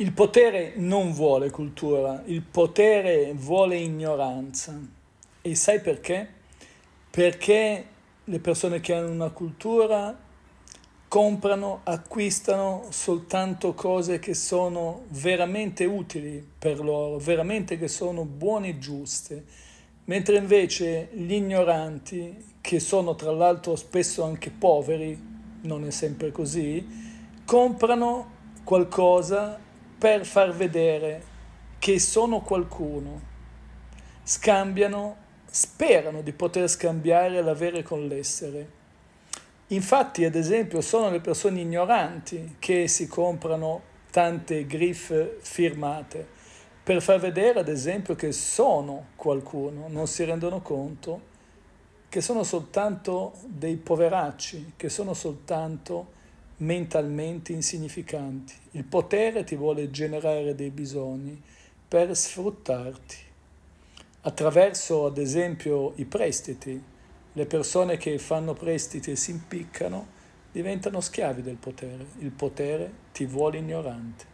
Il potere non vuole cultura, il potere vuole ignoranza. E sai perché? Perché le persone che hanno una cultura comprano, acquistano soltanto cose che sono veramente utili per loro, veramente che sono buone e giuste, mentre invece gli ignoranti, che sono tra l'altro spesso anche poveri, non è sempre così, comprano qualcosa per far vedere che sono qualcuno. Scambiano, sperano di poter scambiare l'avere con l'essere. Infatti, ad esempio, sono le persone ignoranti che si comprano tante griffe firmate per far vedere, ad esempio, che sono qualcuno, non si rendono conto che sono soltanto dei poveracci, che sono soltanto mentalmente insignificanti. Il potere ti vuole generare dei bisogni per sfruttarti. Attraverso, ad esempio, i prestiti, le persone che fanno prestiti e si impiccano diventano schiavi del potere. Il potere ti vuole ignorante.